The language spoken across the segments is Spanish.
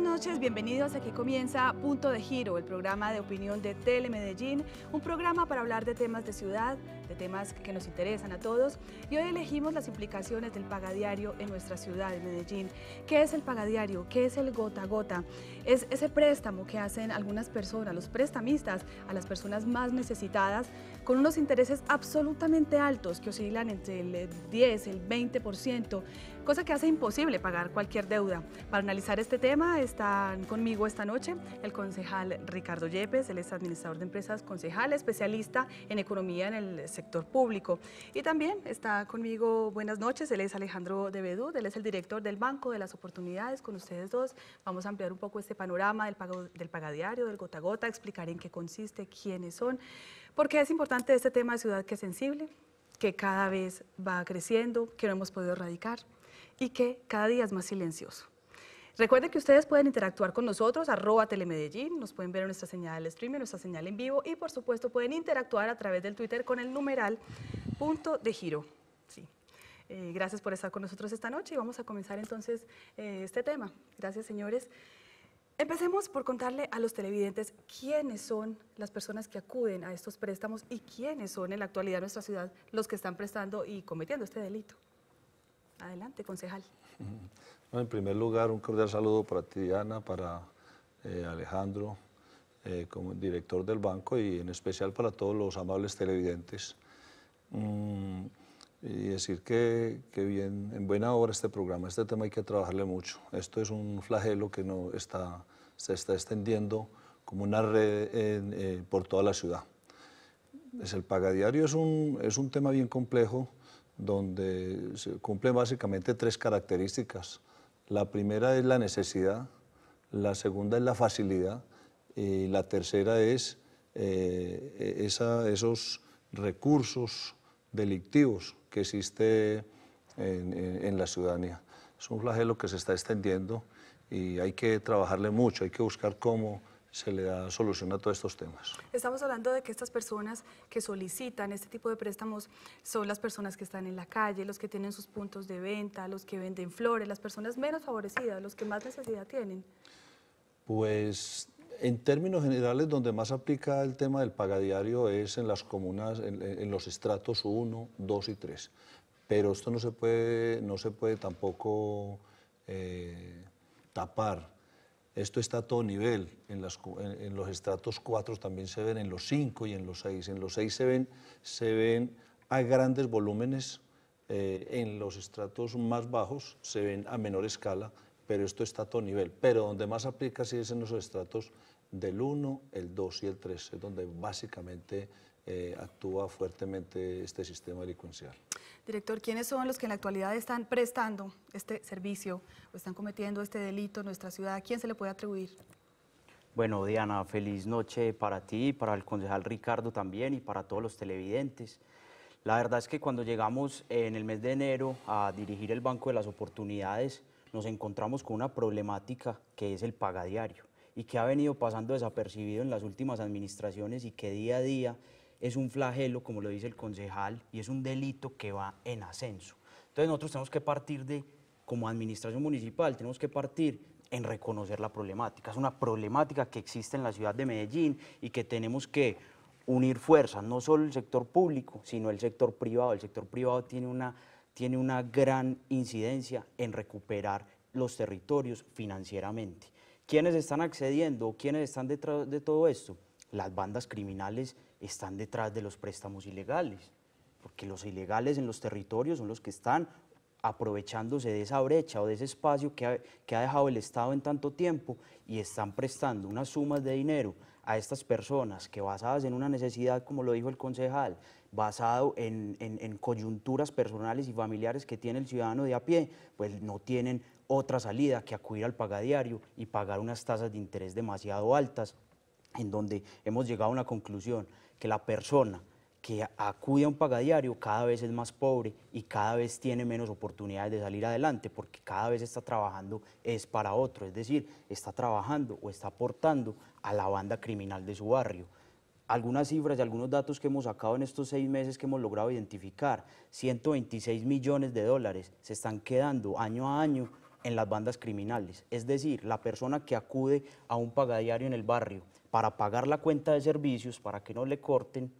Buenas noches, bienvenidos. a Que comienza Punto de Giro, el programa de opinión de Telemedellín, un programa para hablar de temas de ciudad, de temas que nos interesan a todos. Y hoy elegimos las implicaciones del pagadiario en nuestra ciudad, de Medellín. ¿Qué es el pagadiario? ¿Qué es el gota a gota? Es ese préstamo que hacen algunas personas, los prestamistas, a las personas más necesitadas, con unos intereses absolutamente altos que oscilan entre el 10 eh, el 20%, cosa que hace imposible pagar cualquier deuda. Para analizar este tema están conmigo esta noche el concejal Ricardo Yepes, él es administrador de empresas concejal, especialista en economía en el sector público. Y también está conmigo, buenas noches, él es Alejandro de él es el director del Banco de las Oportunidades. Con ustedes dos vamos a ampliar un poco este panorama del, pago, del pagadiario, del gota a gota, explicar en qué consiste, quiénes son, porque es importante este tema de ciudad que es sensible, que cada vez va creciendo, que no hemos podido erradicar y que cada día es más silencioso. Recuerden que ustedes pueden interactuar con nosotros, arroba telemedellín, nos pueden ver en nuestra señal de streaming, nuestra señal en vivo y por supuesto pueden interactuar a través del Twitter con el numeral punto de giro. Sí. Eh, gracias por estar con nosotros esta noche y vamos a comenzar entonces eh, este tema. Gracias señores. Empecemos por contarle a los televidentes quiénes son las personas que acuden a estos préstamos y quiénes son en la actualidad nuestra ciudad los que están prestando y cometiendo este delito. Adelante, concejal. en primer lugar, un cordial saludo para ti, para eh, Alejandro, eh, como director del banco y en especial para todos los amables televidentes. Mm, y decir que, que, bien, en buena hora este programa, este tema hay que trabajarle mucho. Esto es un flagelo que no está, se está extendiendo como una red eh, por toda la ciudad. Es el pagadiario es un, es un tema bien complejo donde se cumplen básicamente tres características. La primera es la necesidad, la segunda es la facilidad y la tercera es eh, esos recursos delictivos que existe en, en, la ciudadanía. Es un flagelo que se está extendiendo y hay que trabajarle mucho, hay que buscar cómo se le da solución a todos estos temas. Estamos hablando de que estas personas que solicitan este tipo de préstamos son las personas que están en la calle, los que tienen sus puntos de venta, los que venden flores, las personas menos favorecidas, los que más necesidad tienen. Pues en términos generales, donde más aplica el tema del pagadiario es en las comunas, en, los estratos 1, 2 y 3. Pero esto no se puede, no se puede tampoco eh, tapar esto está a todo nivel. En, las, en, los estratos 4 también se ven, en los 5 y en los 6. En los 6 se ven, a grandes volúmenes. Eh, en los estratos más bajos se ven a menor escala, pero esto está a todo nivel. Pero donde más aplica sí es en los estratos del 1, el 2 y el 3, es donde básicamente eh, actúa fuertemente este sistema delincuencial. Director, ¿quiénes son los que en la actualidad están prestando este servicio o están cometiendo este delito en nuestra ciudad? quién se le puede atribuir? Bueno, Diana, feliz noche para ti, para el concejal Ricardo también y para todos los televidentes. La verdad es que cuando llegamos en el mes de enero a dirigir el Banco de las Oportunidades, nos encontramos con una problemática que es el pagadiario y que ha venido pasando desapercibido en las últimas administraciones y que día a día es un flagelo, como lo dice el concejal, y es un delito que va en ascenso. Entonces nosotros tenemos que partir de, como administración municipal, tenemos que partir en reconocer la problemática. Es una problemática que existe en la ciudad de Medellín y que tenemos que unir fuerzas, no solo el sector público, sino el sector privado. El sector privado tiene una, tiene una gran incidencia en recuperar los territorios financieramente. ¿Quiénes están accediendo? ¿Quiénes están detrás de todo esto? Las bandas criminales están detrás de los préstamos ilegales, porque los ilegales en los territorios son los que están aprovechándose de esa brecha o de ese espacio que ha, dejado el Estado en tanto tiempo y están prestando unas sumas de dinero a estas personas que basadas en una necesidad, como lo dijo el concejal, basado en, en, coyunturas personales y familiares que tiene el ciudadano de a pie, pues no tienen otra salida que acudir al pagadiario y pagar unas tasas de interés demasiado altas, en donde hemos llegado a una conclusión que la persona que acude a un pagadiario cada vez es más pobre y cada vez tiene menos oportunidades de salir adelante porque cada vez está trabajando es para otro, es decir, está trabajando o está aportando a la banda criminal de su barrio. Algunas cifras y algunos datos que hemos sacado en estos seis meses que hemos logrado identificar, 126 millones de dólares se están quedando año a año en las bandas criminales, es decir, la persona que acude a un pagadiario en el barrio para pagar la cuenta de servicios, para que no le corten,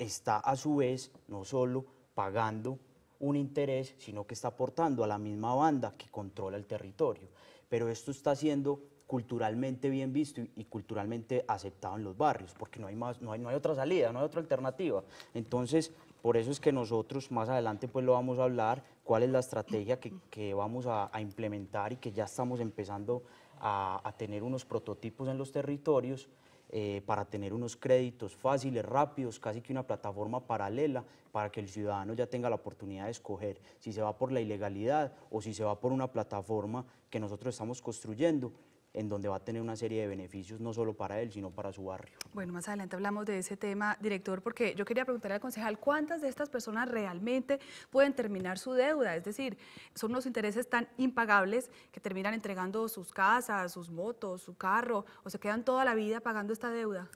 está a su vez no solo pagando un interés, sino que está aportando a la misma banda que controla el territorio. Pero esto está siendo culturalmente bien visto y, culturalmente aceptado en los barrios, porque no hay, no hay, otra salida, no hay otra alternativa. Entonces, por eso es que nosotros más adelante pues lo vamos a hablar, cuál es la estrategia que, vamos a, implementar y que ya estamos empezando a, a tener unos prototipos en los territorios eh, para tener unos créditos fáciles, rápidos, casi que una plataforma paralela para que el ciudadano ya tenga la oportunidad de escoger si se va por la ilegalidad o si se va por una plataforma que nosotros estamos construyendo en donde va a tener una serie de beneficios no solo para él, sino para su barrio. Bueno, más adelante hablamos de ese tema, director, porque yo quería preguntarle al concejal cuántas de estas personas realmente pueden terminar su deuda, es decir, son los intereses tan impagables que terminan entregando sus casas, sus motos, su carro, o se quedan toda la vida pagando esta deuda.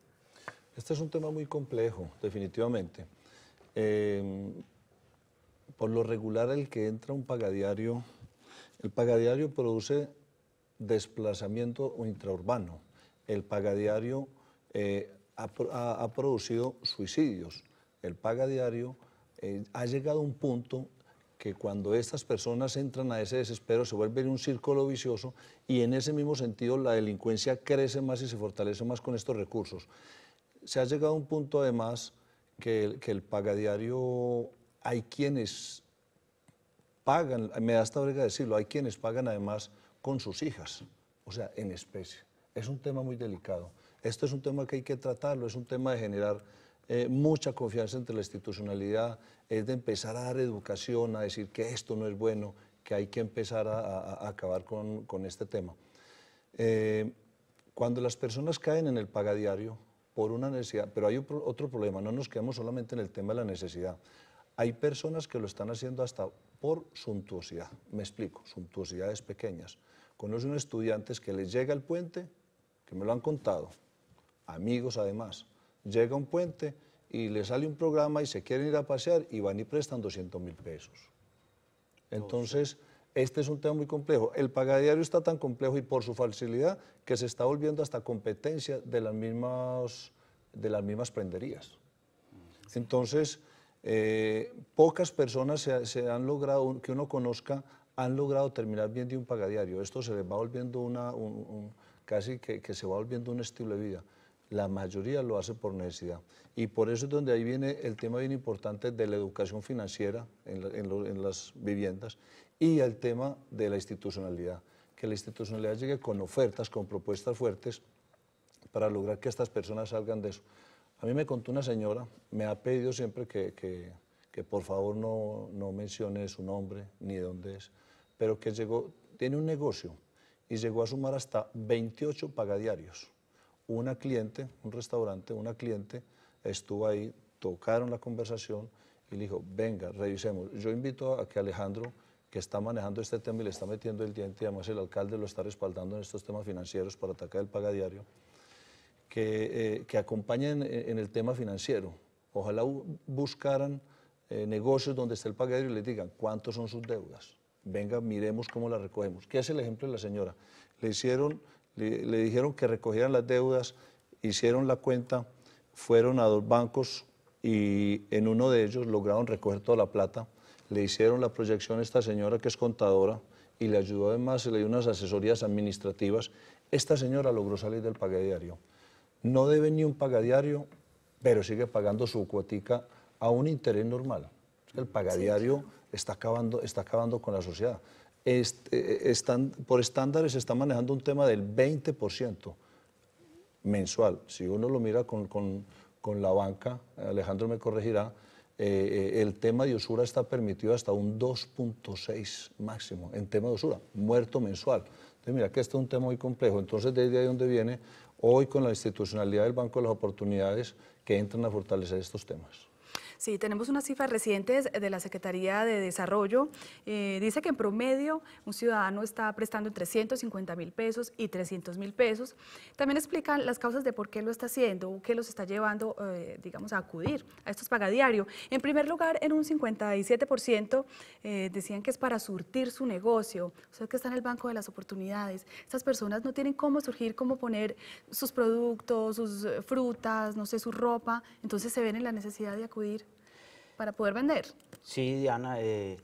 Este es un tema muy complejo, definitivamente. Em, por lo regular, el que entra un pagadiario, el pagadiario produce desplazamiento intraurbano. El pagadiario eh, ha, producido suicidios. El pagadiario eh, ha llegado a un punto que cuando estas personas entran a ese desespero se vuelve un círculo vicioso y en ese mismo sentido la delincuencia crece más y se fortalece más con estos recursos. Se ha llegado a un punto además que el, que el pagadiario, hay quienes pagan, me da esta brega decirlo, hay quienes pagan además con sus hijas, o sea, en especie. Es un tema muy delicado. Esto es un tema que hay que tratarlo, es un tema de generar eh, mucha confianza entre la institucionalidad, es de empezar a dar educación, a decir que esto no es bueno, que hay que empezar a, acabar con, este tema. Eh, cuando las personas caen en el pagadiario por una necesidad, pero hay otro problema, no nos quedamos solamente en el tema de la necesidad. Hay personas que lo están haciendo hasta por suntuosidad. Me explico, suntuosidades pequeñas. Conozco unos estudiantes que les llega el puente, que me lo han contado, amigos además. Llega un puente y les sale un programa y se quieren ir a pasear y van y prestan 200 mil pesos. Entonces, este es un tema muy complejo. El pagadiario está tan complejo y por su facilidad que se está volviendo hasta competencia de las mismas, de las mismas prenderías. Entonces, eh, pocas personas se, han logrado, que uno conozca, han logrado terminar bien de un pagadiario. Esto se les va volviendo una, casi que, se va volviendo un estilo de vida. La mayoría lo hace por necesidad. Y por eso es donde ahí viene el tema bien importante de la educación financiera en las viviendas y el tema de la institucionalidad. Que la institucionalidad llegue con ofertas, con propuestas fuertes para lograr que estas personas salgan de eso. A mí me contó una señora, me ha pedido siempre que, que, por favor no, no mencione su nombre ni de dónde es, pero que llegó, tiene un negocio y llegó a sumar hasta 28 pagadiarios. Una cliente, un restaurante, una cliente estuvo ahí, tocaron la conversación y le dijo, venga, revisemos. Yo invito a que Alejandro, que está manejando este tema y le está metiendo el diente, y además el alcalde lo está respaldando en estos temas financieros para atacar el pagadiario, eh, que, acompañen eh, en, el tema financiero. Ojalá buscaran eh, negocios donde esté el pagadero y le digan cuántos son sus deudas. Venga, miremos cómo las recogemos. ¿Qué es el ejemplo de la señora? Le, hicieron, le, dijeron que recogieran las deudas, hicieron la cuenta, fueron a dos bancos y en uno de ellos lograron recoger toda la plata. Le hicieron la proyección a esta señora que es contadora y le ayudó además, se le dio unas asesorías administrativas. Esta señora logró salir del pague diario no debe ni un pagadiario, pero sigue pagando su cuotica a un interés normal. El pagadiario diario está, acabando, está acabando con la sociedad. Eh, eh, por estándares se está manejando un tema del 20% mensual. Si uno lo mira con, la banca, Alejandro me corregirá, eh, el tema de usura está permitido hasta un 2.6 máximo en tema de usura, muerto mensual. Entonces, mira que este es un tema muy complejo. Entonces, desde ahí dónde viene hoy con la institucionalidad del Banco de las Oportunidades que entran a fortalecer estos temas. Sí, tenemos unas cifras recientes de la Secretaría de Desarrollo. Eh, dice que en promedio un ciudadano está prestando entre 150 mil pesos y 300 mil pesos. También explican las causas de por qué lo está haciendo o qué los está llevando, eh, digamos, a acudir a estos pagadiarios. En primer lugar, en un 57% eh, decían que es para surtir su negocio, o sea, que está en el banco de las oportunidades. Estas personas no tienen cómo surgir, cómo poner sus productos, sus frutas, no sé, su ropa, entonces se ven en la necesidad de acudir para poder vender. Sí, Diana, eh,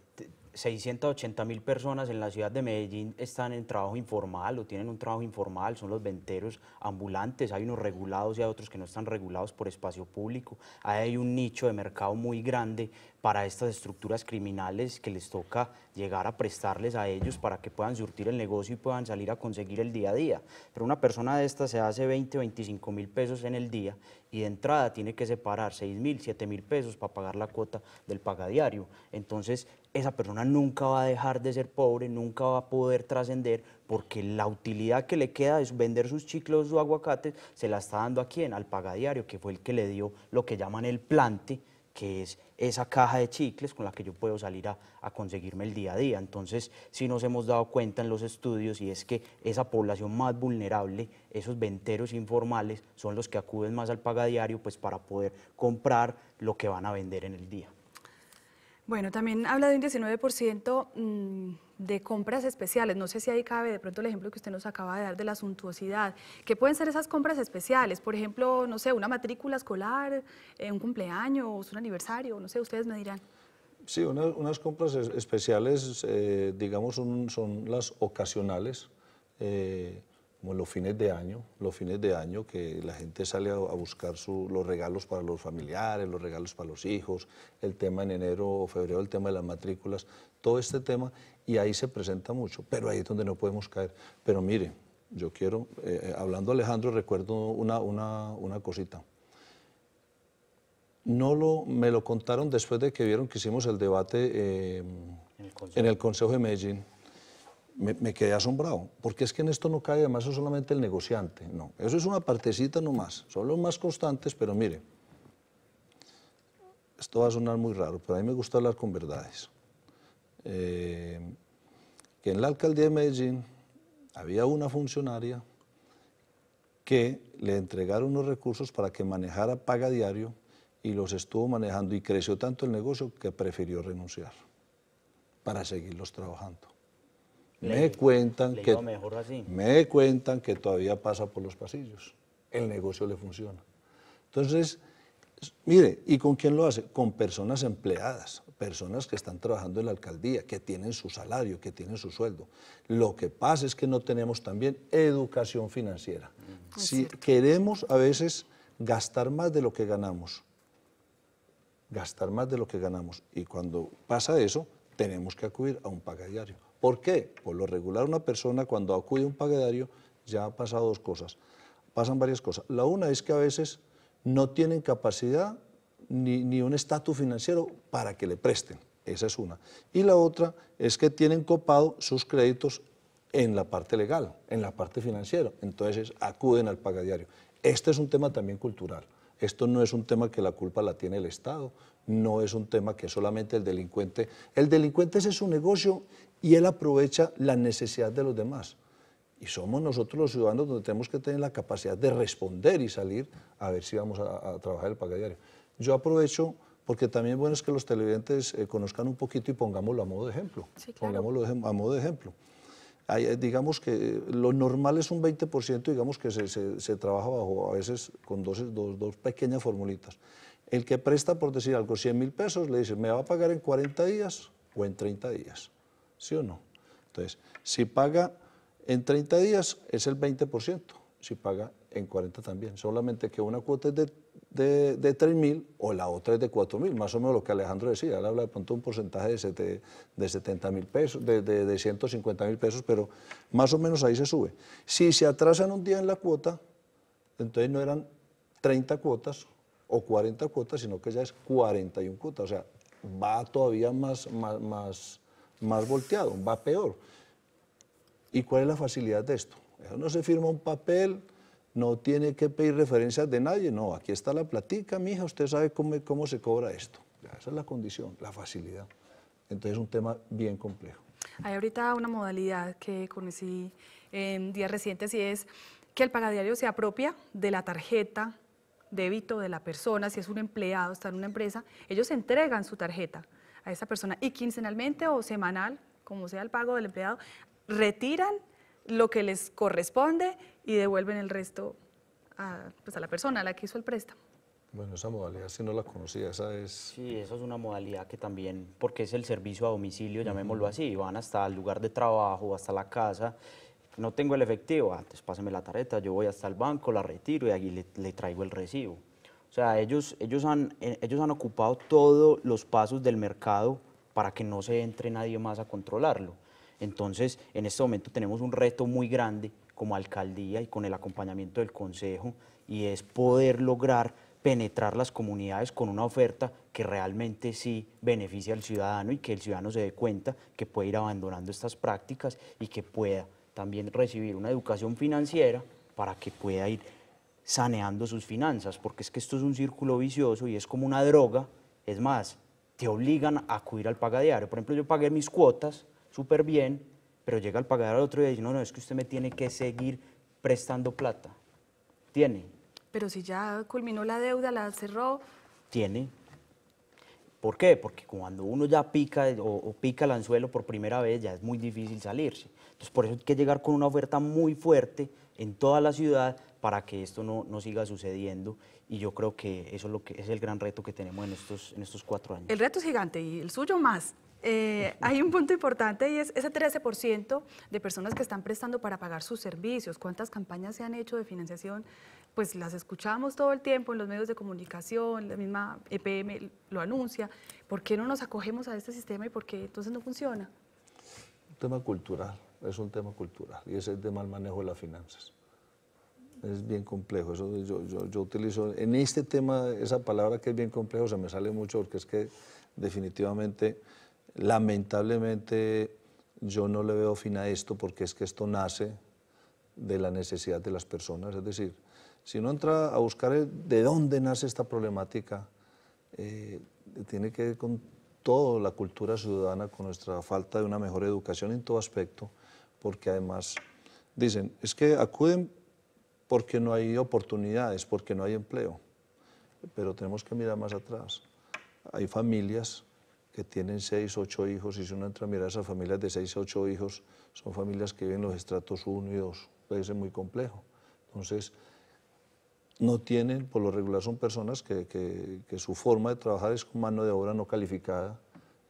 680 mil personas en la ciudad de Medellín están en trabajo informal o tienen un trabajo informal, son los venteros ambulantes, hay unos regulados y hay otros que no están regulados por espacio público, hay un nicho de mercado muy grande para estas estructuras criminales que les toca llegar a prestarles a ellos para que puedan surtir el negocio y puedan salir a conseguir el día a día. Pero una persona de estas se hace 20, 25 mil pesos en el día y de entrada tiene que separar 6 mil, 7 mil pesos para pagar la cuota del pagadiario. Entonces esa persona nunca va a dejar de ser pobre, nunca va a poder trascender, porque la utilidad que le queda es vender sus chicles, sus aguacates, se la está dando a quién, al pagadiario, que fue el que le dio lo que llaman el plante, que es esa caja de chicles con la que yo puedo salir a, conseguirme el día a día. Entonces, sí nos hemos dado cuenta en los estudios y es que esa población más vulnerable, esos venteros informales, son los que acuden más al pagadiario pues, para poder comprar lo que van a vender en el día. Bueno, también habla de un 19% mm, de compras especiales. No sé si ahí cabe de pronto el ejemplo que usted nos acaba de dar de la suntuosidad. ¿Qué pueden ser esas compras especiales? Por ejemplo, no sé, una matrícula escolar, eh, un cumpleaños, un aniversario, no sé, ustedes me dirán. Sí, unas compras especiales, eh, digamos, son las ocasionales. Eh, como los fines de año, los fines de año que la gente sale a, buscar los regalos para los familiares, los regalos para los hijos, el tema en enero o febrero, el tema de las matrículas, todo este tema, y ahí se presenta mucho, pero ahí es donde no podemos caer. Pero mire, yo quiero, eh, eh, hablando Alejandro, recuerdo una, cosita. No lo, me lo contaron después de que vieron que hicimos el debate eh, en el Consejo de Medellín me, quedé asombrado, porque es que en esto no cae además es solamente el negociante, no, eso es una partecita nomás, son los más constantes, pero mire, esto va a sonar muy raro, pero a mí me gusta hablar con verdades. Eh, que en la alcaldía de Medellín había una funcionaria que le entregaron unos recursos para que manejara paga diario y los estuvo manejando y creció tanto el negocio que prefirió renunciar para seguirlos trabajando me cuentan que me cuentan que todavía pasa por los pasillos. El negocio le funciona. Entonces, mire, ¿y con quién lo hace? Con personas empleadas, personas que están trabajando en la alcaldía, que tienen su salario, que tienen su sueldo. Lo que pasa es que no tenemos también educación financiera. Mm. Si queremos a veces gastar más de lo que ganamos, gastar más de lo que ganamos. Y cuando pasa eso, tenemos que acudir a un pagadiario. ¿Por qué? Por lo regular una persona cuando acude a un pagadiario ya ha pasado dos cosas. Pasan varias cosas. La una es que a veces no tienen capacidad ni, ni un estatus financiero para que le presten. Esa es una. Y la otra es que tienen copado sus créditos en la parte legal, en la parte financiera. Entonces acuden al paga diario. Este es un tema también cultural. Esto no es un tema que la culpa la tiene el Estado no es un tema que solamente el delincuente... El delincuente ese es su negocio y él aprovecha la necesidad de los demás. Y somos nosotros los ciudadanos donde tenemos que tener la capacidad de responder y salir a ver si vamos a, trabajar el pago diario. Yo aprovecho porque también bueno es que los televidentes eh, conozcan un poquito y pongámoslo a modo de ejemplo. Pongámoslo a modo de ejemplo. Eh, digamos que eh, lo normal es un 20%, digamos que se, trabaja bajo a veces con dos, dos pequeñas formulitas. El que presta, por decir algo, 100 mil pesos, le dice, ¿me va a pagar en 40 días o en 30 días? ¿Sí o no? Entonces, si paga en 30 días es el 20%, si paga en 40 también, solamente que una cuota es de, de, de 3.000 o la otra es de 4.000, más o menos lo que Alejandro decía, él habla de un porcentaje de, 70, de mil pesos, de, de 150 mil pesos, pero más o menos ahí se sube. Si se atrasan un día en la cuota, entonces no eran 30 cuotas, o 40 cuotas, sino que ya es 41 cuotas. O sea, va todavía más, más, más, volteado, va peor. ¿Y cuál es la facilidad de esto? No se firma un papel, no tiene que pedir referencias de nadie. No, aquí está la platica, mija, usted sabe cómo, cómo se cobra esto. Esa es la condición, la facilidad. Entonces es un tema bien complejo. Hay ahorita una modalidad que conocí en eh, días recientes y es que el pagadiario se apropia de la tarjeta débito de la persona, si es un empleado, está en una empresa, ellos entregan su tarjeta a esa persona y quincenalmente o semanal, como sea el pago del empleado, retiran lo que les corresponde y devuelven el resto a, pues, la persona, a la que hizo el préstamo. Bueno, esa modalidad si no la conocía, esa es... Sí, esa es una modalidad que también, porque es el servicio a domicilio, llamémoslo así, van hasta el lugar de trabajo, hasta la casa, no tengo el efectivo, antes ah, páseme la tarjeta, yo voy hasta el banco, la retiro y aquí le, traigo el recibo. O sea, ellos, ellos, han, eh, ellos han ocupado todos los pasos del mercado para que no se entre nadie más a controlarlo. Entonces, en este momento tenemos un reto muy grande como alcaldía y con el acompañamiento del Consejo y es poder lograr penetrar las comunidades con una oferta que realmente sí beneficie al ciudadano y que el ciudadano se dé cuenta que puede ir abandonando estas prácticas y que pueda también recibir una educación financiera para que pueda ir saneando sus finanzas, porque es que esto es un círculo vicioso y es como una droga, es más, te obligan a acudir al pagadiario. Por ejemplo, yo pagué mis cuotas súper bien, pero llega al pagadiario al otro día y dice, no, no, es que usted me tiene que seguir prestando plata. Tiene. Pero si ya culminó la deuda, la cerró. Tiene. ¿Por qué? Porque cuando uno ya pica o pica el anzuelo por primera vez, ya es muy difícil salirse. Entonces, por eso hay que llegar con una oferta muy fuerte en toda la ciudad para que esto no, siga sucediendo. Y yo creo que eso es, lo que es el gran reto que tenemos en estos, cuatro años. El reto es gigante y el suyo más. Eh, hay un punto importante y es ese 13% de personas que están prestando para pagar sus servicios. ¿Cuántas campañas se han hecho de financiación? Pues las escuchamos todo el tiempo en los medios de comunicación, la misma EPM lo anuncia. ¿Por qué no nos acogemos a este sistema y por qué entonces no funciona? Un tema cultural es un tema cultural y ese es de mal manejo de las finanzas. Es bien complejo. Eso yo, utilizo en este tema esa palabra que es bien complejo, se me sale mucho porque es que definitivamente, lamentablemente, yo no le veo fin a esto porque es que esto nace de la necesidad de las personas. Es decir, si uno entra a buscar de dónde nace esta problemática, eh, tiene que ver con toda la cultura ciudadana, con nuestra falta de una mejor educación en todo aspecto, porque además dicen, es que acuden porque no hay oportunidades, porque no hay empleo. Pero tenemos que mirar más atrás. Hay familias que tienen seis, ocho hijos, y si uno entra a mirar esas familias de seis, ocho hijos, son familias que viven los estratos 1 y 2, es muy complejo. Entonces, no tienen, por lo regular son personas que, que su forma de trabajar es con mano de obra no calificada,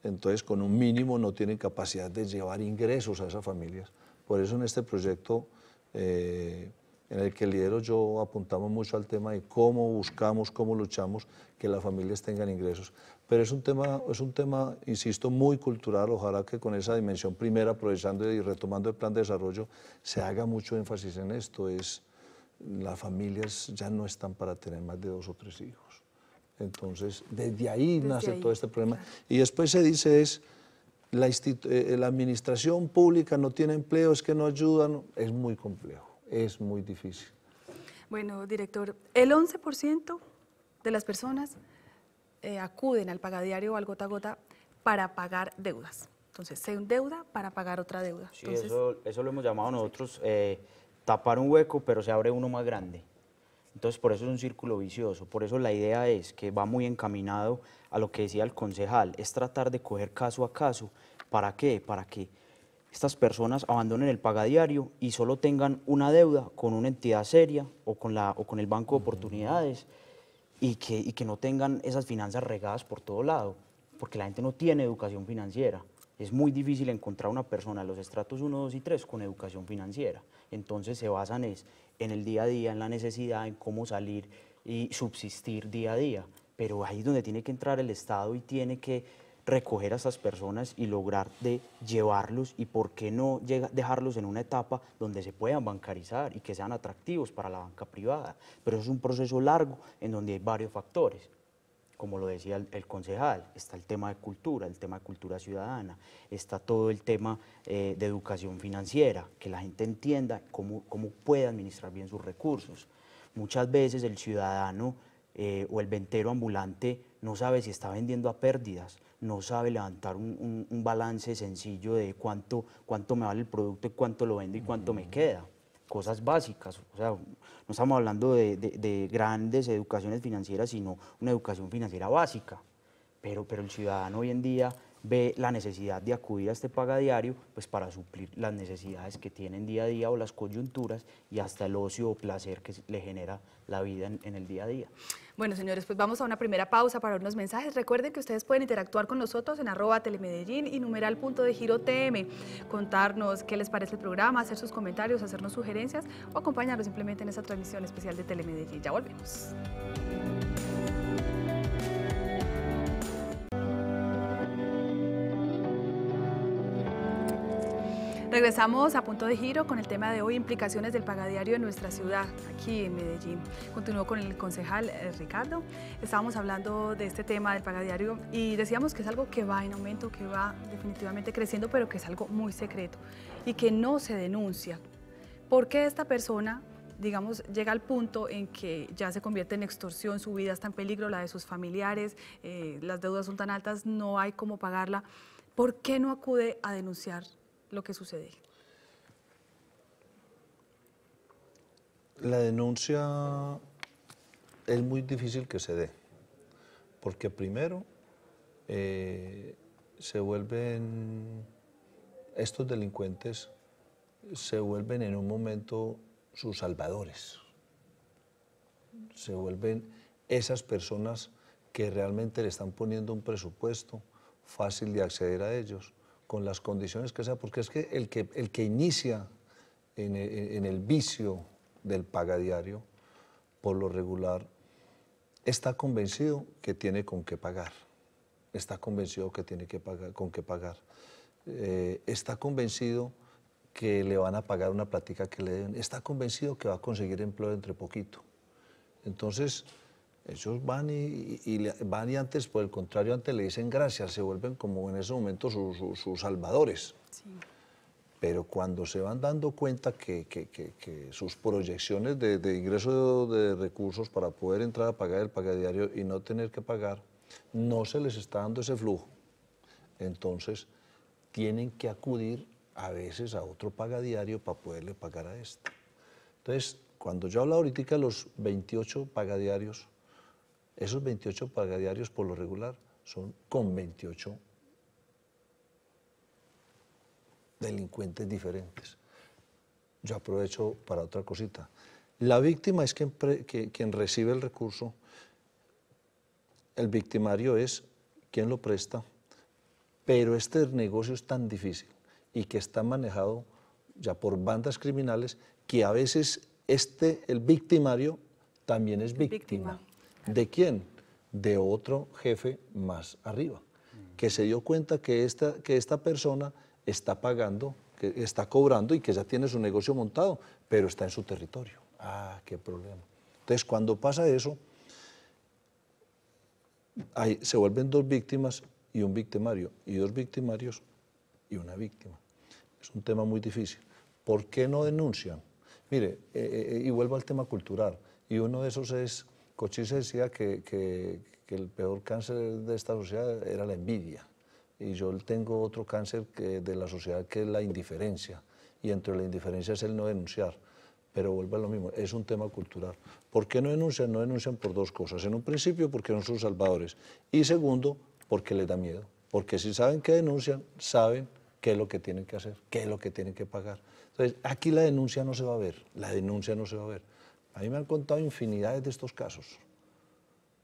entonces con un mínimo no tienen capacidad de llevar ingresos a esas familias. Por eso en este proyecto eh, en el que lidero yo apuntamos mucho al tema de cómo buscamos, cómo luchamos que las familias tengan ingresos. Pero es un tema, es un tema insisto, muy cultural. Ojalá que con esa dimensión primera, aprovechando y retomando el plan de desarrollo, se haga mucho énfasis en esto. Es, las familias ya no están para tener más de dos o tres hijos. Entonces, desde ahí nace todo este problema. Y después se dice es, la, eh, eh, la, administración pública no tiene empleo, es que no ayudan, es muy complejo, es muy difícil. Bueno, director, el 11% de las personas eh, acuden al pagadiario o al gota a gota para pagar deudas. Entonces, se deuda para pagar otra deuda. Sí, eso, eso, lo hemos llamado nosotros eh, tapar un hueco, pero se abre uno más grande. Entonces, por eso es un círculo vicioso, por eso la idea es que va muy encaminado a lo que decía el concejal, es tratar de coger caso a caso. ¿Para qué? Para que estas personas abandonen el diario y solo tengan una deuda con una entidad seria o con, la, o con el Banco de Oportunidades y que, y que no tengan esas finanzas regadas por todo lado, porque la gente no tiene educación financiera. Es muy difícil encontrar una persona en los estratos 1, 2 y 3 con educación financiera. Entonces se basan es, en el día a día, en la necesidad, en cómo salir y subsistir día a día. Pero ahí es donde tiene que entrar el Estado y tiene que recoger a esas personas y lograr de llevarlos y por qué no dejarlos en una etapa donde se puedan bancarizar y que sean atractivos para la banca privada. Pero es un proceso largo en donde hay varios factores como lo decía el, concejal, está el tema de cultura, el tema de cultura ciudadana, está todo el tema eh, de educación financiera, que la gente entienda cómo, puede administrar bien sus recursos. Muchas veces el ciudadano eh, o el ventero ambulante no sabe si está vendiendo a pérdidas, no sabe levantar un, balance sencillo de cuánto, cuánto me vale el producto y cuánto lo vendo y cuánto me queda cosas básicas, o sea, no estamos hablando de, grandes educaciones financieras, sino una educación financiera básica, pero, pero el ciudadano hoy en día ve la necesidad de acudir a este pagadiario pues para suplir las necesidades que tienen día a día o las coyunturas y hasta el ocio o placer que le genera la vida en, el día a día. Bueno, señores, pues vamos a una primera pausa para unos mensajes. Recuerden que ustedes pueden interactuar con nosotros en arroba telemedellín y numeral de giro TM, contarnos qué les parece el programa, hacer sus comentarios, hacernos sugerencias o acompañarnos simplemente en esta transmisión especial de Telemedellín. Ya volvemos. Regresamos a punto de giro con el tema de hoy, implicaciones del pagadiario en nuestra ciudad, aquí en Medellín. Continúo con el concejal eh, Ricardo. Estábamos hablando de este tema del pagadiario y decíamos que es algo que va en aumento, que va definitivamente creciendo, pero que es algo muy secreto y que no se denuncia. ¿Por qué esta persona digamos, llega al punto en que ya se convierte en extorsión, su vida está en peligro, la de sus familiares, eh, las deudas son tan altas, no hay cómo pagarla. ¿Por qué no acude a denunciar lo que sucede. La denuncia es muy difícil que se dé, porque primero eh, se vuelven, estos delincuentes se vuelven en un momento sus salvadores, se vuelven esas personas que realmente le están poniendo un presupuesto fácil de acceder a ellos con las condiciones que sea, porque es que el que, el que inicia e, e, en el, vicio del paga diario, por lo regular, está convencido que tiene con qué pagar, está convencido que tiene que pagar, con qué pagar, eh, está convencido que le van a pagar una plática que le den, está convencido que va a conseguir empleo entre poquito. Entonces, ellos van y, van y antes, por el contrario, antes le dicen gracias, se vuelven como en ese momento sus, salvadores. Pero cuando se van dando cuenta que, sus proyecciones de, ingreso de, recursos para poder entrar a pagar el pagadiario y no tener que pagar, no se les está dando ese flujo. Entonces, tienen que acudir a veces a otro pagadiario para poderle pagar a este. Entonces, cuando yo hablo ahorita de los 28 pagadiarios, esos 28 pagadiarios por lo regular son con 28 delincuentes diferentes. Yo aprovecho para otra cosita. La víctima es quien, recibe el recurso, el victimario es quien lo presta, pero este negocio es tan difícil y que está manejado ya por bandas criminales que a veces este, el victimario, también es víctima. ¿De quién? De otro jefe más arriba, que se dio cuenta que esta, que esta persona está pagando, que está cobrando y que ya tiene su negocio montado, pero está en su territorio. Ah, qué problema. Entonces, cuando pasa eso, se vuelven dos víctimas y un victimario, y dos victimarios y una víctima. Es un tema muy difícil. ¿Por qué no denuncian? Mire, eh, eh, eh, y vuelvo al tema cultural, y uno de esos es Cochise decía que, el peor cáncer de esta sociedad era la envidia. Y yo tengo otro cáncer de la sociedad que es la indiferencia. Y entre la indiferencia es el no denunciar. Pero vuelve a lo mismo, es un tema cultural. ¿Por qué no denuncian? No denuncian por dos cosas. En un principio, porque no son salvadores. Y segundo, porque les da miedo. Porque si saben que denuncian, saben qué es lo que tienen que hacer, qué es lo que tienen que pagar. Entonces, aquí la denuncia no se va a ver, la denuncia no se va a ver. A mí me han contado infinidades de estos casos.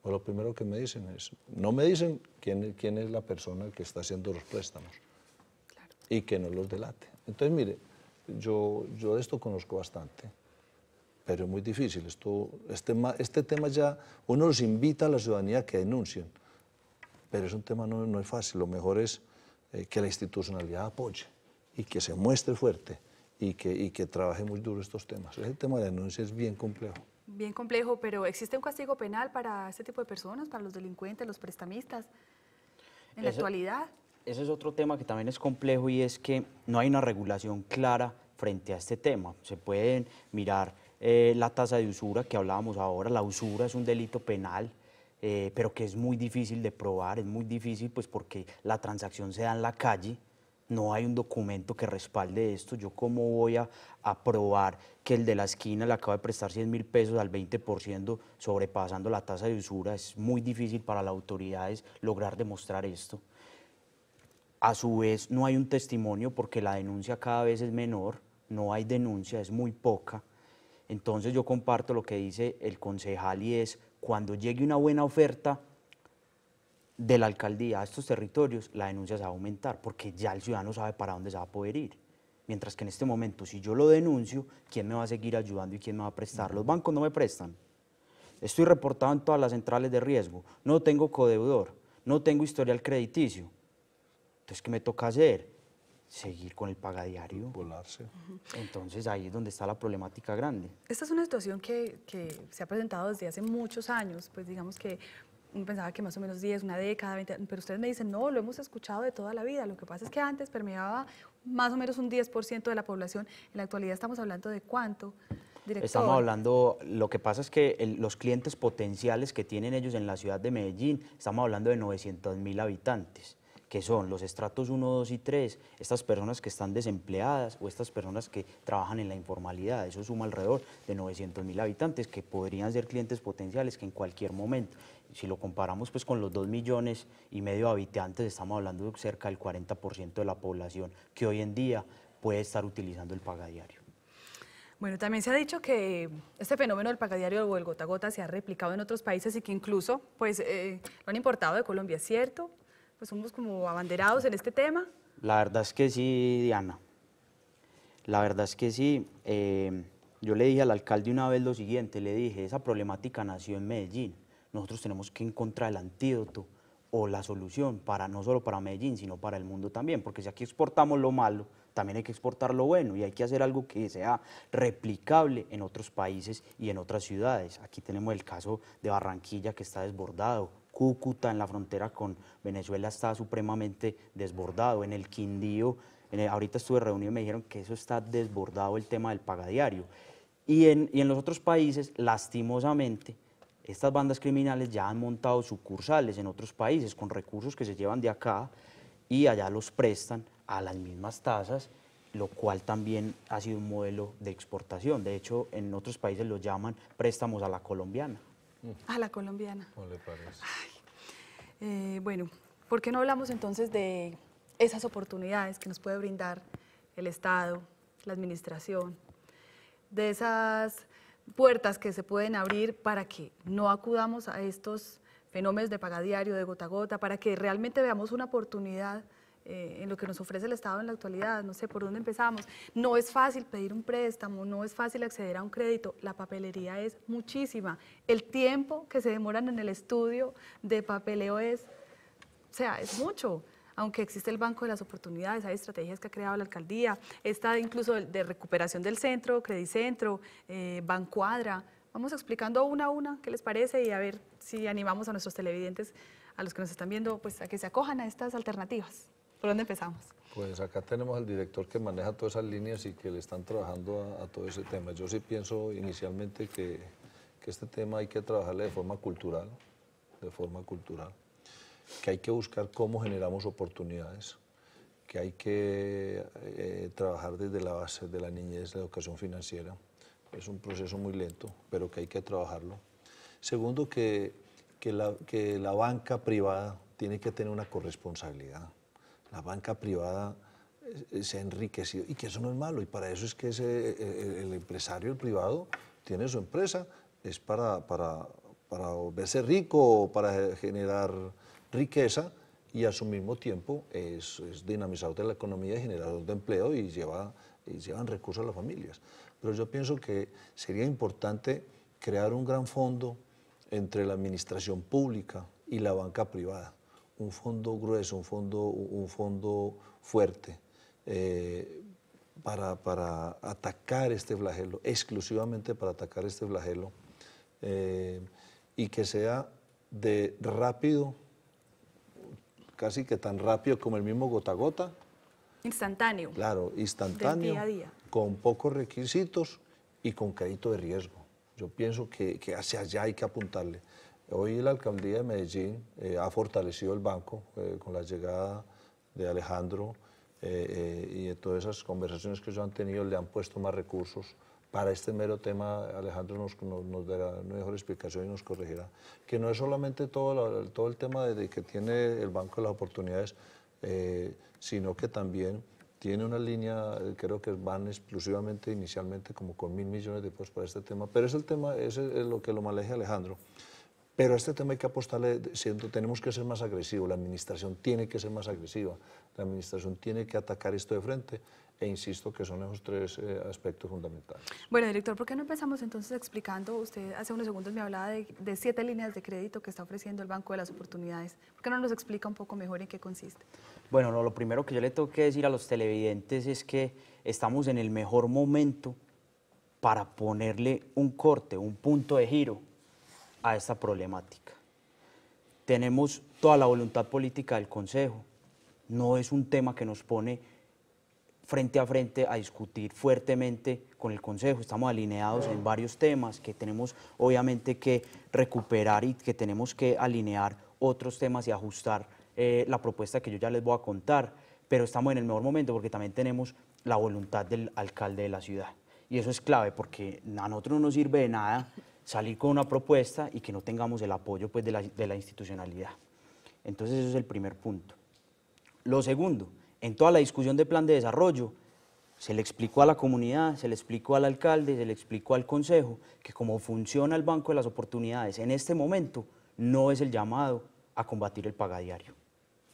lo primero que me dicen es, no me dicen quién, quién es la persona que está haciendo los préstamos y que no los delate. Entonces, mire, yo, yo de esto conozco bastante, pero es muy difícil. Esto, este, este tema ya, uno los invita a la ciudadanía que denuncien, pero es un tema no, no es fácil. Lo mejor es eh, que la institucionalidad apoye y que se muestre fuerte y que, y que trabaje muy duro estos temas. El tema de la es bien complejo. Bien complejo, pero ¿existe un castigo penal para este tipo de personas, para los delincuentes, los prestamistas, en la actualidad? Ese es otro tema que también es complejo y es que no hay una regulación clara frente a este tema. Se pueden mirar eh, la tasa de usura que hablábamos ahora, la usura es un delito penal, eh, pero que es muy difícil de probar, es muy difícil pues porque la transacción se da en la calle, no hay un documento que respalde esto. Yo cómo voy a, aprobar que el de la esquina le acaba de prestar 100 mil pesos al 20% sobrepasando la tasa de usura. Es muy difícil para las autoridades lograr demostrar esto. A su vez, no hay un testimonio porque la denuncia cada vez es menor, no hay denuncia, es muy poca. Entonces yo comparto lo que dice el concejal y es, cuando llegue una buena oferta, de la alcaldía a estos territorios, la denuncia se va a aumentar, porque ya el ciudadano sabe para dónde se va a poder ir. Mientras que en este momento, si yo lo denuncio, ¿quién me va a seguir ayudando y quién me va a prestar? Los bancos no me prestan. Estoy reportado en todas las centrales de riesgo. No tengo codeudor. No tengo historial crediticio. Entonces, ¿qué me toca hacer? seguir con el pagadiario. Volarse. Entonces ahí es donde está la problemática grande. Esta es una situación que, que, se ha presentado desde hace muchos años, pues digamos que pensaba que más o menos 10, una década, 20, pero ustedes me dicen, no, lo hemos escuchado de toda la vida. Lo que pasa es que antes permeaba más o menos un 10% de la población. En la actualidad estamos hablando de cuánto. Director. Estamos hablando, lo que pasa es que los clientes potenciales que tienen ellos en la ciudad de Medellín, estamos hablando de 900 mil habitantes que son los estratos 1, 2 y 3, estas personas que están desempleadas o estas personas que trabajan en la informalidad. Eso suma alrededor de 900 mil habitantes que podrían ser clientes potenciales que en cualquier momento si lo comparamos pues con los 2 millones y medio de habitantes, estamos hablando de cerca del 40% de la población que hoy en día puede estar utilizando el pagadiario. Bueno, también se ha dicho que este fenómeno del pagadiario o el gota gota se ha replicado en otros países y que incluso pues, eh, lo han importado de Colombia, ¿cierto? Pues somos como abanderados en este tema. La verdad es que sí, Diana. La verdad es que sí. Eh, yo le dije al alcalde una vez lo siguiente, le dije, esa problemática nació en Medellín nosotros tenemos que encontrar el antídoto o la solución para no solo para Medellín, sino para el mundo también, porque si aquí exportamos lo malo, también hay que exportar lo bueno y hay que hacer algo que sea replicable en otros países y en otras ciudades. Aquí tenemos el caso de Barranquilla que está desbordado, Cúcuta en la frontera con Venezuela está supremamente desbordado, en el Quindío, ahorita estuve reunido y me dijeron que eso está desbordado el tema del pagadiario. Y en, y en los otros países, lastimosamente, estas bandas criminales ya han montado sucursales en otros países con recursos que se llevan de acá y allá los prestan a las mismas tasas, lo cual también ha sido un modelo de exportación. De hecho, en otros países lo llaman préstamos a la colombiana. Mm. A la colombiana. ¿Cómo le parece? Eh, bueno, ¿por qué no hablamos entonces de esas oportunidades que nos puede brindar el Estado, la administración, de esas puertas que se pueden abrir para que no acudamos a estos fenómenos de paga diario, de gota a gota, para que realmente veamos una oportunidad eh, en lo que nos ofrece el Estado en la actualidad, no sé por dónde empezamos. No es fácil pedir un préstamo, no es fácil acceder a un crédito, la papelería es muchísima. El tiempo que se demoran en el estudio de papeleo es, o sea, es mucho aunque existe el Banco de las Oportunidades, hay estrategias que ha creado la alcaldía, está incluso de recuperación del centro, Credicentro, eh, Bancuadra. Vamos explicando una a una qué les parece y a ver si animamos a nuestros televidentes, a los que nos están viendo, pues a que se acojan a estas alternativas. ¿Por dónde empezamos? Pues acá tenemos al director que maneja todas esas líneas y que le están trabajando a, todo ese tema. Yo sí pienso inicialmente que, que este tema hay que trabajarle de forma cultural, de forma cultural que hay que buscar cómo generamos oportunidades, que hay que eh, trabajar desde la base de la niñez, la educación financiera. Es un proceso muy lento, pero que hay que trabajarlo. Segundo, que, que, la, banca privada tiene que tener una corresponsabilidad. La banca privada eh, se ha enriquecido y que eso no es malo y para eso es que eh, el, empresario, privado, tiene su empresa, es para, para, para verse rico, para generar riqueza y a su mismo tiempo es, dinamizador de la economía y generador de empleo y, lleva, llevan recursos a las familias. Pero yo pienso que sería importante crear un gran fondo entre la administración pública y la banca privada, un fondo grueso, un fondo, un fondo fuerte, eh, para, atacar este flagelo, exclusivamente para atacar este flagelo, eh, y que sea de rápido casi que tan rápido como el mismo gota gota. Instantáneo. Claro, instantáneo. Con pocos requisitos y con crédito de riesgo. Yo pienso que, hacia allá hay que apuntarle. Hoy la alcaldía de Medellín eh, ha fortalecido el banco eh, con la llegada de Alejandro eh, y todas esas conversaciones que ellos han tenido, le han puesto más recursos para este mero tema, Alejandro nos, dará una mejor explicación y nos corregirá, que no es solamente todo, el tema de, que tiene el Banco de las Oportunidades, eh, sino que también tiene una línea, eh, creo que van exclusivamente inicialmente como con mil millones de pesos para este tema, pero es el tema, ese es lo que lo maneja Alejandro. Pero este tema hay que apostarle, siento, tenemos que ser más agresivos, la administración tiene que ser más agresiva, la administración tiene que atacar esto de frente e insisto que son esos tres eh, aspectos fundamentales. Bueno, director, ¿por qué no empezamos entonces explicando, usted hace unos segundos me hablaba de, siete líneas de crédito que está ofreciendo el Banco de las Oportunidades, ¿por qué no nos explica un poco mejor en qué consiste? Bueno, lo primero que yo le tengo que decir a los televidentes es que estamos en el mejor momento para ponerle un corte, un punto de giro a esta problemática. Tenemos toda la voluntad política del Consejo, no es un tema que nos pone frente a frente a discutir fuertemente con el Consejo. Estamos alineados en varios temas que tenemos obviamente que recuperar y que tenemos que alinear otros temas y ajustar eh, la propuesta que yo ya les voy a contar. Pero estamos en el mejor momento porque también tenemos la voluntad del alcalde de la ciudad. Y eso es clave porque a nosotros no nos sirve de nada salir con una propuesta y que no tengamos el apoyo pues, de, la, de la institucionalidad. Entonces, eso es el primer punto. Lo segundo, en toda la discusión de plan de desarrollo, se le explicó a la comunidad, se le explicó al alcalde, se le explicó al consejo que como funciona el Banco de las Oportunidades en este momento, no es el llamado a combatir el pagadiario.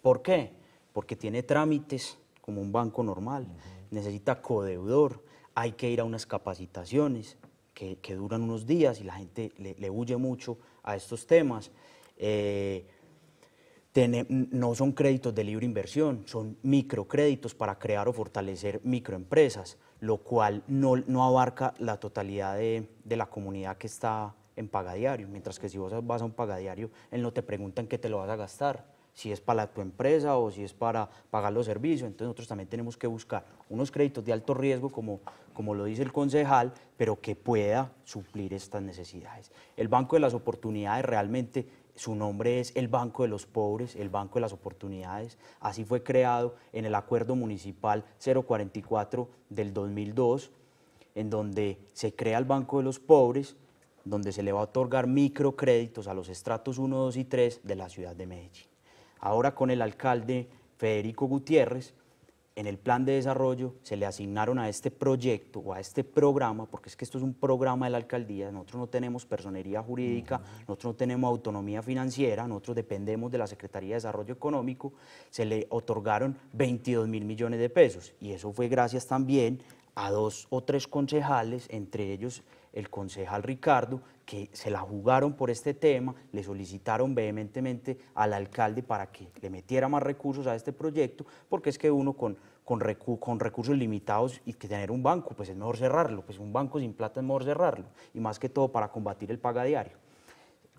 ¿Por qué? Porque tiene trámites como un banco normal, necesita codeudor, hay que ir a unas capacitaciones que, duran unos días y la gente le, huye mucho a estos temas. Eh, no son créditos de libre inversión, son microcréditos para crear o fortalecer microempresas, lo cual no, abarca la totalidad de, la comunidad que está en pagadiario, mientras que si vos vas a un pagadiario, él no te pregunta en qué te lo vas a gastar, si es para tu empresa o si es para pagar los servicios, entonces nosotros también tenemos que buscar unos créditos de alto riesgo, como, como lo dice el concejal, pero que pueda suplir estas necesidades. El Banco de las Oportunidades realmente su nombre es el Banco de los Pobres, el Banco de las Oportunidades. Así fue creado en el Acuerdo Municipal 044 del 2002, en donde se crea el Banco de los Pobres, donde se le va a otorgar microcréditos a los estratos 1, 2 y 3 de la ciudad de Medellín. Ahora con el alcalde Federico Gutiérrez en el plan de desarrollo se le asignaron a este proyecto o a este programa, porque es que esto es un programa de la alcaldía, nosotros no tenemos personería jurídica, nosotros no tenemos autonomía financiera, nosotros dependemos de la Secretaría de Desarrollo Económico, se le otorgaron 22 mil millones de pesos y eso fue gracias también a dos o tres concejales, entre ellos el concejal Ricardo, que se la jugaron por este tema, le solicitaron vehementemente al alcalde para que le metiera más recursos a este proyecto, porque es que uno con, recursos limitados y que tener un banco, pues es mejor cerrarlo, pues un banco sin plata es mejor cerrarlo, y más que todo para combatir el paga diario.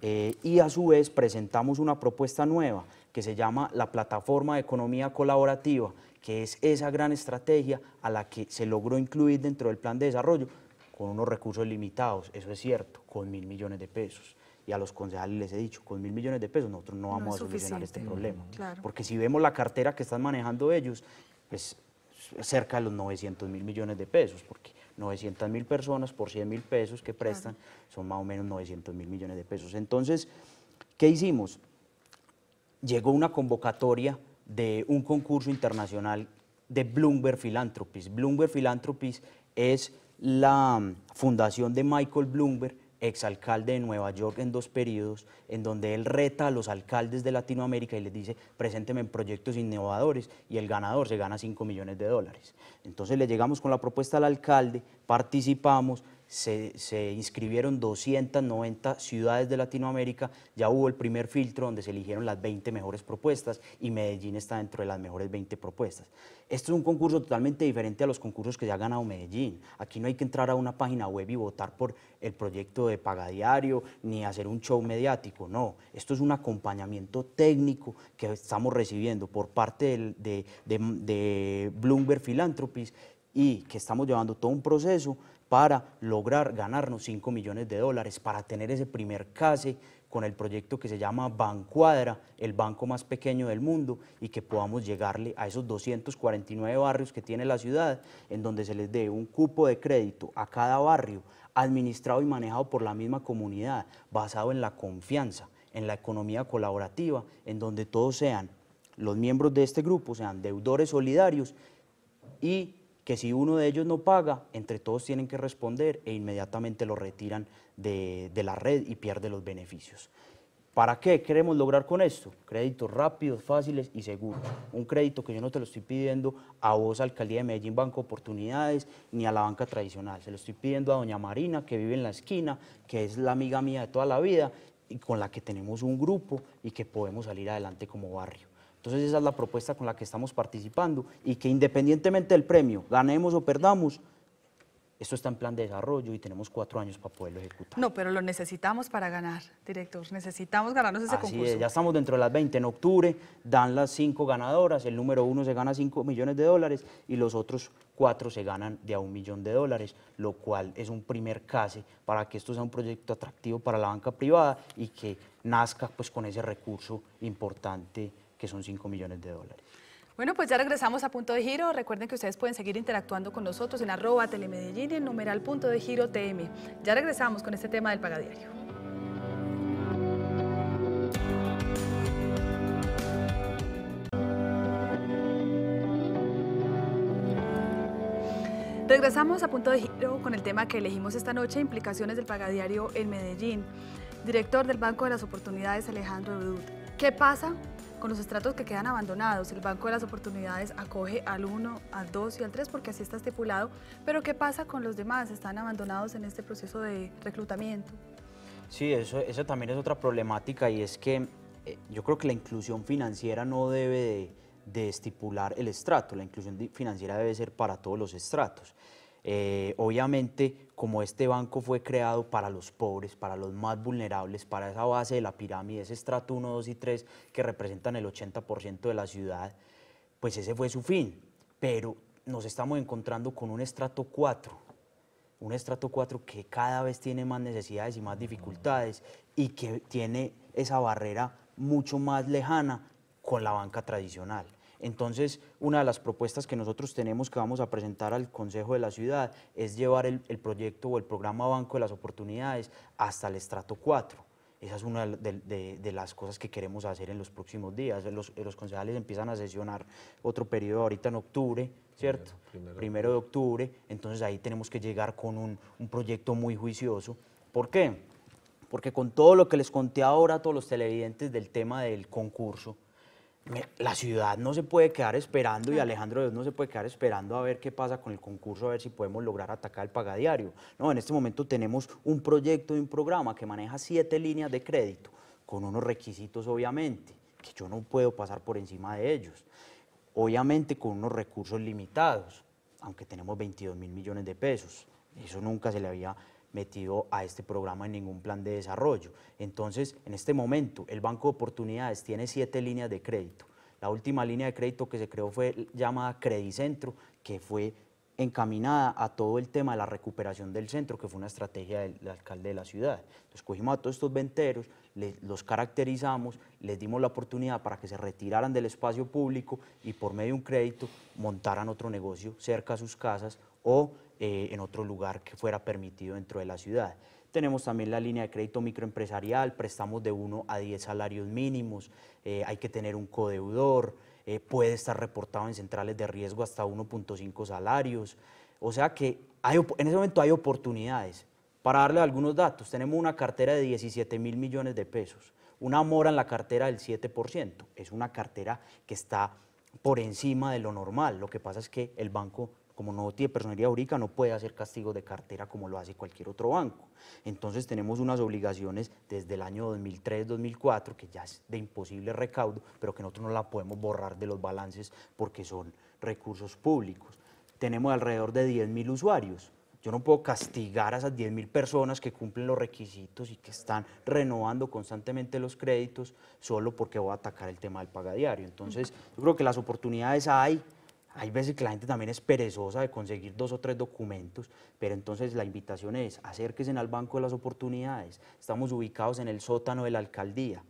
Eh, y a su vez presentamos una propuesta nueva que se llama la Plataforma de Economía Colaborativa, que es esa gran estrategia a la que se logró incluir dentro del plan de desarrollo, con unos recursos limitados, eso es cierto, con mil millones de pesos. Y a los concejales les he dicho, con mil millones de pesos nosotros no vamos a solucionar este problema. Porque si vemos la cartera que están manejando ellos, pues cerca de los 900 mil millones de pesos, porque 900 mil personas por 100 mil pesos que prestan son más o menos 900 mil millones de pesos. Entonces, ¿qué hicimos? Llegó una convocatoria de un concurso internacional de Bloomberg Philanthropies. Bloomberg Philanthropies es la mm, fundación de Michael Bloomberg, exalcalde de Nueva York en dos periodos, en donde él reta a los alcaldes de Latinoamérica y les dice, presénteme proyectos innovadores y el ganador se gana 5 millones de dólares. Entonces le llegamos con la propuesta al alcalde, participamos, se, inscribieron 290 ciudades de Latinoamérica, ya hubo el primer filtro donde se eligieron las 20 mejores propuestas y Medellín está dentro de las mejores 20 propuestas. Esto es un concurso totalmente diferente a los concursos que ya ha ganado Medellín. Aquí no hay que entrar a una página web y votar por el proyecto de diario ni hacer un show mediático, no. Esto es un acompañamiento técnico que estamos recibiendo por parte de, de Bloomberg Philanthropies y que estamos llevando todo un proceso para lograr ganarnos 5 millones de dólares, para tener ese primer case con el proyecto que se llama Bancuadra, el banco más pequeño del mundo, y que podamos llegarle a esos 249 barrios que tiene la ciudad, en donde se les dé un cupo de crédito a cada barrio, administrado y manejado por la misma comunidad, basado en la confianza, en la economía colaborativa, en donde todos sean, los miembros de este grupo sean deudores solidarios y que si uno de ellos no paga, entre todos tienen que responder e inmediatamente lo retiran de, de la red y pierde los beneficios. ¿Para qué queremos lograr con esto? Créditos rápidos, fáciles y seguros. Un crédito que yo no te lo estoy pidiendo a vos, Alcaldía de Medellín, Banco Oportunidades, ni a la banca tradicional. Se lo estoy pidiendo a doña Marina, que vive en la esquina, que es la amiga mía de toda la vida y con la que tenemos un grupo y que podemos salir adelante como barrio. Entonces esa es la propuesta con la que estamos participando y que independientemente del premio, ganemos o perdamos, esto está en plan de desarrollo y tenemos cuatro años para poderlo ejecutar. No, pero lo necesitamos para ganar, director. Necesitamos ganarnos ese Así concurso. Es, ya estamos dentro de las 20. En octubre dan las cinco ganadoras. El número uno se gana 5 millones de dólares y los otros cuatro se ganan de a un millón de dólares, lo cual es un primer case para que esto sea un proyecto atractivo para la banca privada y que nazca pues, con ese recurso importante que son 5 millones de dólares. Bueno, pues ya regresamos a Punto de Giro. Recuerden que ustedes pueden seguir interactuando con nosotros en arroba telemedellín y en numeral Punto de Giro TM. Ya regresamos con este tema del pagadiario. Regresamos a punto de giro con el tema que elegimos esta noche, implicaciones del pagadiario en Medellín. Director del Banco de las Oportunidades, Alejandro Bedut. ¿Qué pasa con los estratos que quedan abandonados. El Banco de las Oportunidades acoge al 1, al 2 y al 3 porque así está estipulado, pero ¿qué pasa con los demás? ¿Están abandonados en este proceso de reclutamiento? Sí, eso, eso también es otra problemática y es que eh, yo creo que la inclusión financiera no debe de estipular el estrato, la inclusión financiera debe ser para todos los estratos. Eh, obviamente, como este banco fue creado para los pobres, para los más vulnerables, para esa base de la pirámide, ese estrato 1, 2 y 3 que representan el 80% de la ciudad, pues ese fue su fin. Pero nos estamos encontrando con un estrato 4, un estrato 4 que cada vez tiene más necesidades y más dificultades y que tiene esa barrera mucho más lejana con la banca tradicional. Entonces, una de las propuestas que nosotros tenemos que vamos a presentar al Consejo de la Ciudad es llevar el, proyecto o el programa Banco de las Oportunidades hasta el estrato 4. Esa es una de, las cosas que queremos hacer en los próximos días. Los, concejales empiezan a sesionar otro periodo ahorita en octubre, ¿cierto? Primero, de octubre. Entonces ahí tenemos que llegar con un, un, proyecto muy juicioso. ¿Por qué? Porque con todo lo que les conté ahora a todos los televidentes del tema del concurso, la ciudad no se puede quedar esperando y Alejandro Dios no se puede quedar esperando a ver qué pasa con el concurso, a ver si podemos lograr atacar el pagadiario. No, en este momento tenemos un proyecto y un programa que maneja siete líneas de crédito, con unos requisitos obviamente, que yo no puedo pasar por encima de ellos. Obviamente con unos recursos limitados, aunque tenemos 22 mil millones de pesos. Eso nunca se le había metido a este programa en ningún plan de desarrollo. Entonces, en este momento, el Banco de Oportunidades tiene siete líneas de crédito. La última línea de crédito que se creó fue llamada Credicentro, que fue encaminada a todo el tema de la recuperación del centro, que fue una estrategia del, alcalde de la ciudad. Entonces cogimos a todos estos venteros, los caracterizamos, les dimos la oportunidad para que se retiraran del espacio público y por medio de un crédito montaran otro negocio cerca a sus casas o eh, en otro lugar que fuera permitido dentro de la ciudad. Tenemos también la línea de crédito microempresarial, prestamos de 1 a 10 salarios mínimos, eh, hay que tener un codeudor, eh, puede estar reportado en centrales de riesgo hasta 1.5 salarios. O sea que hay, en ese momento hay oportunidades. Para darle algunos datos, tenemos una cartera de 17 mil millones de pesos, una mora en la cartera del 7%, es una cartera que está por encima de lo normal. Lo que pasa es que el banco como no tiene personalidad jurídica, no puede hacer castigo de cartera como lo hace cualquier otro banco. Entonces tenemos unas obligaciones desde el año 2003-2004, que ya es de imposible recaudo, pero que nosotros no la podemos borrar de los balances porque son recursos públicos. Tenemos alrededor de 10.000 usuarios. Yo no puedo castigar a esas 10.000 personas que cumplen los requisitos y que están renovando constantemente los créditos solo porque voy a atacar el tema del paga diario. Entonces, yo creo que las oportunidades hay, hay veces que la gente también es perezosa de conseguir dos o tres documentos, pero entonces la invitación es acérquese al Banco de las Oportunidades. Estamos ubicados en el sótano de la alcaldía.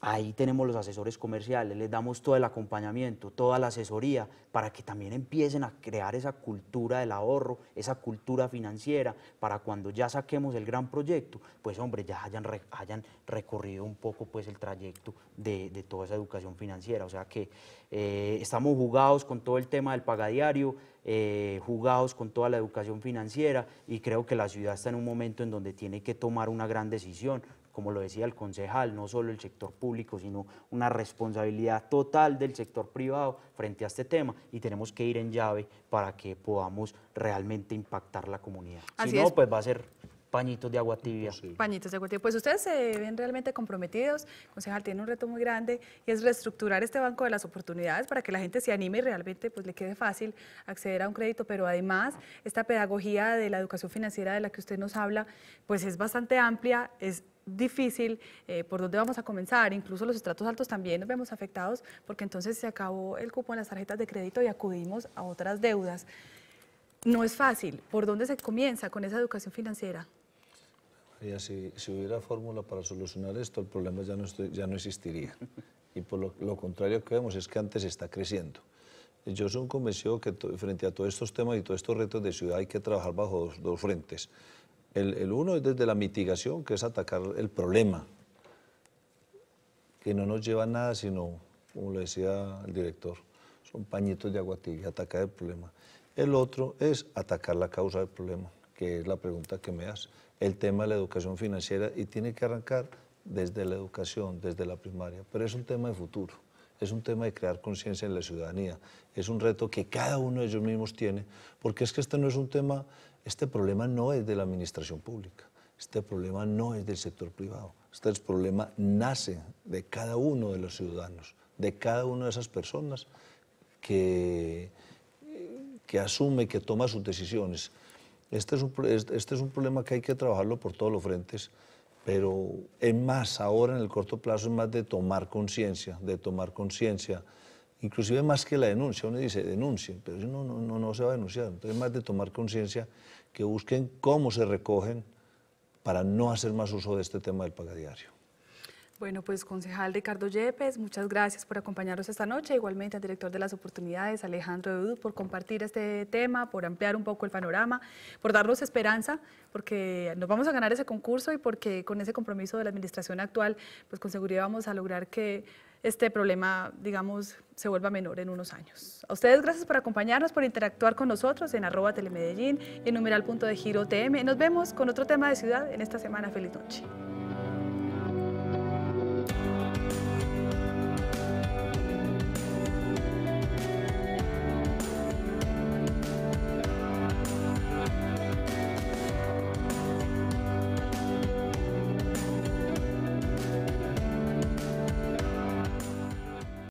Ahí tenemos los asesores comerciales, les damos todo el acompañamiento, toda la asesoría para que también empiecen a crear esa cultura del ahorro, esa cultura financiera, para cuando ya saquemos el gran proyecto, pues hombre, ya hayan, recorrido un poco pues el trayecto de, toda esa educación financiera. O sea que eh, estamos jugados con todo el tema del pagadiario, eh, jugados con toda la educación financiera y creo que la ciudad está en un momento en donde tiene que tomar una gran decisión como lo decía el concejal, no solo el sector público, sino una responsabilidad total del sector privado frente a este tema y tenemos que ir en llave para que podamos realmente impactar la comunidad. si no, pues va a ser pañitos de agua tibia. Pañitos de agua tibia. Pues ustedes se ven realmente comprometidos, concejal, tiene un reto muy grande y es reestructurar este banco de las oportunidades para que la gente se anime y realmente pues, le quede fácil acceder a un crédito, pero además esta pedagogía de la educación financiera de la que usted nos habla, pues es bastante amplia, es difícil, eh, por dónde vamos a comenzar, incluso los estratos altos también nos vemos afectados porque entonces se acabó el cupo en las tarjetas de crédito y acudimos a otras deudas. No es fácil. ¿Por dónde se comienza con esa educación financiera? si, si, hubiera fórmula para solucionar esto, el problema ya no, ya no existiría. Y por lo, contrario que vemos es que antes está creciendo. Yo soy un convencido que frente a todos estos temas y todos estos retos de ciudad hay que trabajar bajo dos, frentes. El, el, uno es desde la mitigación, que es atacar el problema, que no nos lleva a nada, sino, como le decía el director, son pañitos de agua tibia, atacar el problema. El otro es atacar la causa del problema, que es la pregunta que me hace el tema de la educación financiera y tiene que arrancar desde la educación, desde la primaria. Pero es un tema de futuro, es un tema de crear conciencia en la ciudadanía, es un reto que cada uno de ellos mismos tiene, porque es que este no es un tema, este problema no es de la administración pública, este problema no es del sector privado, este problema nace de cada uno de los ciudadanos, de cada una de esas personas que, que asume, que toma sus decisiones. Este, este, este es, un, problema que hay que trabajarlo por todos los frentes, pero es más ahora en el corto plazo, es más de tomar conciencia, de tomar conciencia, inclusive más que la denuncia. Uno dice, denuncie, pero no, no, no, se va a denunciar. Entonces, es más de tomar conciencia, que busquen cómo se recogen para no hacer más uso de este tema del pagadiario. Bueno, pues concejal Ricardo Yepes, muchas gracias por acompañarnos esta noche, igualmente al director de las oportunidades, Alejandro Edu, por compartir este tema, por ampliar un poco el panorama, por darnos esperanza, porque nos vamos a ganar ese concurso y porque con ese compromiso de la administración actual, pues con seguridad vamos a lograr que este problema, digamos, se vuelva menor en unos años. A ustedes gracias por acompañarnos, por interactuar con nosotros en arroba telemedellín, en numeral punto de giro TM. Nos vemos con otro tema de ciudad en esta semana. Feliz noche.